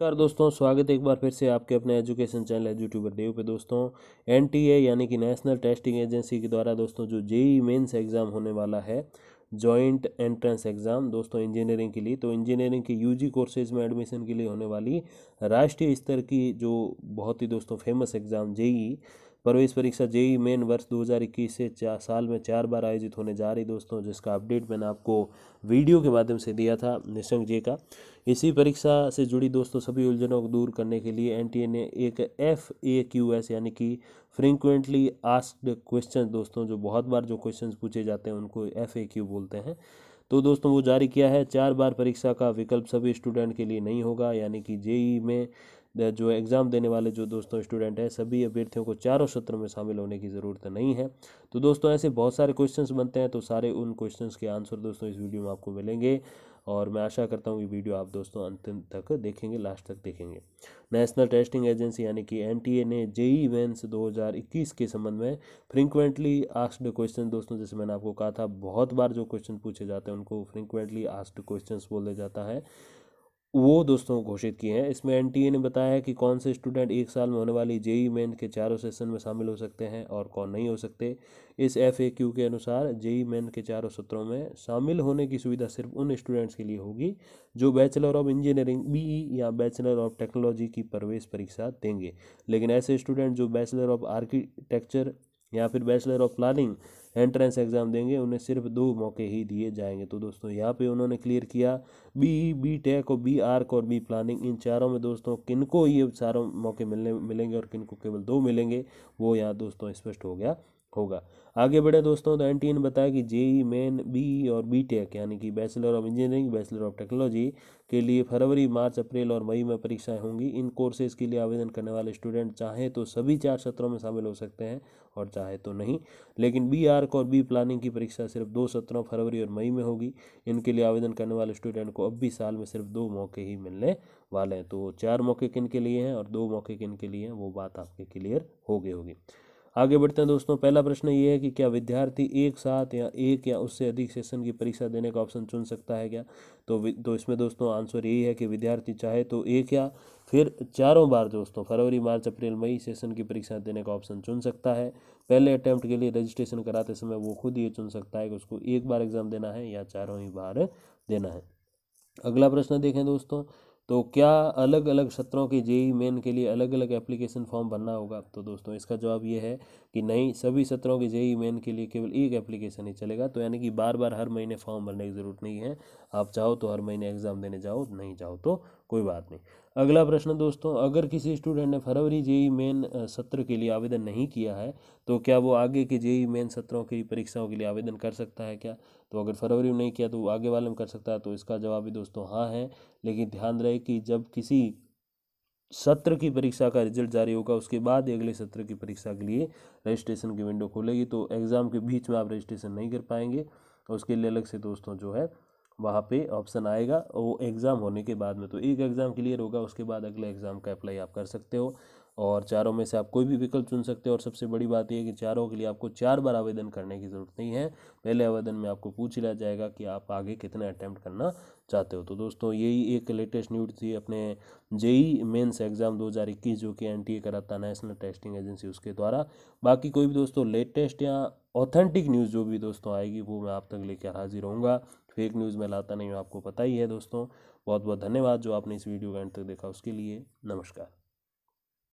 कर दोस्तों स्वागत है एक बार फिर से आपके अपने एजुकेशन चैनल यूट्यूबर देव पे दोस्तों एन यानी कि नेशनल टेस्टिंग एजेंसी के द्वारा दोस्तों जो जेई मेंस एग्ज़ाम होने वाला है जॉइंट एंट्रेंस एग्ज़ाम दोस्तों इंजीनियरिंग के लिए तो इंजीनियरिंग के यूजी कोर्सेज में एडमिशन के लिए होने वाली राष्ट्रीय स्तर की जो बहुत ही दोस्तों फेमस एग्ज़ाम जेई प्रवेश परीक्षा जेई मेन वर्ष 2021 से चार साल में चार बार आयोजित होने जा रही दोस्तों जिसका अपडेट मैंने आपको वीडियो के माध्यम से दिया था निशंक जे का इसी परीक्षा से जुड़ी दोस्तों सभी उलझनों को दूर करने के लिए एन ने एक एफ ए क्यू एस यानी कि फ्रीक्वेंटली आस्क्ड क्वेश्चन दोस्तों जो बहुत बार जो क्वेश्चन पूछे जाते हैं उनको एफ ए क्यू बोलते हैं तो दोस्तों वो जारी किया है चार बार परीक्षा का विकल्प सभी स्टूडेंट के लिए नहीं होगा यानी कि जेई में जो एग्ज़ाम देने वाले जो दोस्तों स्टूडेंट हैं सभी अभ्यर्थियों को चारों सत्रों में शामिल होने की ज़रूरत नहीं है तो दोस्तों ऐसे बहुत सारे क्वेश्चंस बनते हैं तो सारे उन क्वेश्चंस के आंसर दोस्तों इस वीडियो में आपको मिलेंगे और मैं आशा करता हूँ कि वीडियो आप दोस्तों अंतिम तक देखेंगे लास्ट तक देखेंगे नेशनल टेस्टिंग एजेंसी यानी कि एन ने जेई इवेंट्स 2021 के संबंध में फ्रिक्वेंटली आस्ड क्वेश्चन दोस्तों जैसे मैंने आपको कहा था बहुत बार जो क्वेश्चन पूछे जाते हैं उनको फ्रिक्वेंटली आस्ड क्वेश्चन बोले जाता है वो दोस्तों घोषित किए हैं इसमें एन ने बताया कि कौन से स्टूडेंट एक साल में होने वाली जेई मेन के चारों सेशन में शामिल हो सकते हैं और कौन नहीं हो सकते इस एफ ए क्यू के अनुसार जेई मेन के चारों सत्रों में शामिल होने की सुविधा सिर्फ उन स्टूडेंट्स के लिए होगी जो बैचलर ऑफ इंजीनियरिंग बी या बैचलर ऑफ टेक्नोलॉजी की प्रवेश परीक्षा देंगे लेकिन ऐसे स्टूडेंट जो बैचलर ऑफ आर्किटेक्चर या फिर bachelor of planning entrance exam देंगे उन्हें सिर्फ दो मौके ही दिए जाएंगे तो दोस्तों यहाँ पे उन्होंने क्लियर किया बी बी टेक और बी आर्क और बी प्लानिंग इन चारों में दोस्तों किनको ये चारों मौके मिलने मिलेंगे और किनको केवल दो मिलेंगे वो यहाँ दोस्तों स्पष्ट हो गया होगा आगे बढ़े दोस्तों तो एन टी ने बताया कि जेई मेन बी और बी टेक यानी कि bachelor of engineering bachelor of technology के लिए फरवरी मार्च अप्रैल और मई में परीक्षाएं होंगी इन कोर्सेज़ के लिए आवेदन करने वाले स्टूडेंट चाहें तो सभी चार सत्रों में शामिल हो सकते हैं और चाहे तो नहीं लेकिन बी आर्क और बी प्लानिंग की परीक्षा सिर्फ दो सत्रों फरवरी और मई में होगी इनके लिए आवेदन करने वाले स्टूडेंट को अब भी साल में सिर्फ दो मौके ही मिलने वाले हैं तो चार मौके किन के लिए हैं और दो मौके किन के लिए हैं वो बात आपके क्लियर हो गई होगी आगे बढ़ते हैं दोस्तों पहला प्रश्न ये है कि क्या विद्यार्थी एक साथ या एक या उससे अधिक सेशन की परीक्षा देने का ऑप्शन चुन सकता है क्या तो तो इसमें दोस्तों आंसर यही है कि विद्यार्थी चाहे तो एक या फिर चारों बार दोस्तों फरवरी मार्च अप्रैल मई सेशन की परीक्षा देने का ऑप्शन चुन सकता है पहले अटैम्प्ट के लिए रजिस्ट्रेशन कराते समय वो खुद ये चुन सकता है कि उसको एक बार एग्ज़ाम देना है या चारों ही बार देना है अगला प्रश्न देखें दोस्तों तो क्या अलग अलग सत्रों के जेई मेन के लिए अलग अलग एप्लीकेशन फॉर्म भरना होगा तो दोस्तों इसका जवाब ये है कि नहीं सभी सत्रों के जेई मेन के लिए केवल एक एप्लीकेशन ही चलेगा तो यानी कि बार बार हर महीने फॉर्म भरने की ज़रूरत नहीं है आप चाहो तो हर महीने एग्ज़ाम देने जाओ नहीं जाओ तो कोई बात नहीं अगला प्रश्न दोस्तों अगर किसी स्टूडेंट ने फरवरी जेई मेन सत्र के लिए आवेदन नहीं किया है तो क्या वो आगे के जेई मेन सत्रों की परीक्षाओं के लिए आवेदन कर सकता है क्या तो अगर फरवरी में नहीं किया तो वो आगे वाले में कर सकता है तो इसका जवाब भी दोस्तों हाँ है लेकिन ध्यान रहे कि जब किसी सत्र की परीक्षा का रिजल्ट जारी होगा उसके बाद अगले सत्र की परीक्षा के लिए रजिस्ट्रेशन की विंडो खोलेगी तो एग्ज़ाम के बीच में आप रजिस्ट्रेशन नहीं कर पाएंगे उसके लिए अलग से दोस्तों जो है वहाँ पे ऑप्शन आएगा वो एग्ज़ाम होने के बाद में तो एक एग्ज़ाम क्लियर होगा उसके बाद अगले एग्ज़ाम का अप्लाई आप कर सकते हो और चारों में से आप कोई भी विकल्प चुन सकते हो और सबसे बड़ी बात यह है कि चारों के लिए आपको चार बार आवेदन करने की ज़रूरत नहीं है पहले आवेदन में आपको पूछ लिया जाएगा कि आप आगे कितना अटैम्प्ट करना चाहते हो तो दोस्तों यही एक लेटेस्ट न्यूज थी अपने जेई मेंस एग्ज़ाम 2021 जो कि ए कराता नेशनल टेस्टिंग एजेंसी उसके द्वारा बाकी कोई भी दोस्तों लेटेस्ट या ऑथेंटिक न्यूज़ जो भी दोस्तों आएगी वो मैं आप तक लेकर हाजिर रहूँगा फेक न्यूज़ में लाता नहीं हूँ आपको पता ही है दोस्तों बहुत बहुत धन्यवाद जो आपने इस वीडियो का एंड तक देखा उसके लिए नमस्कार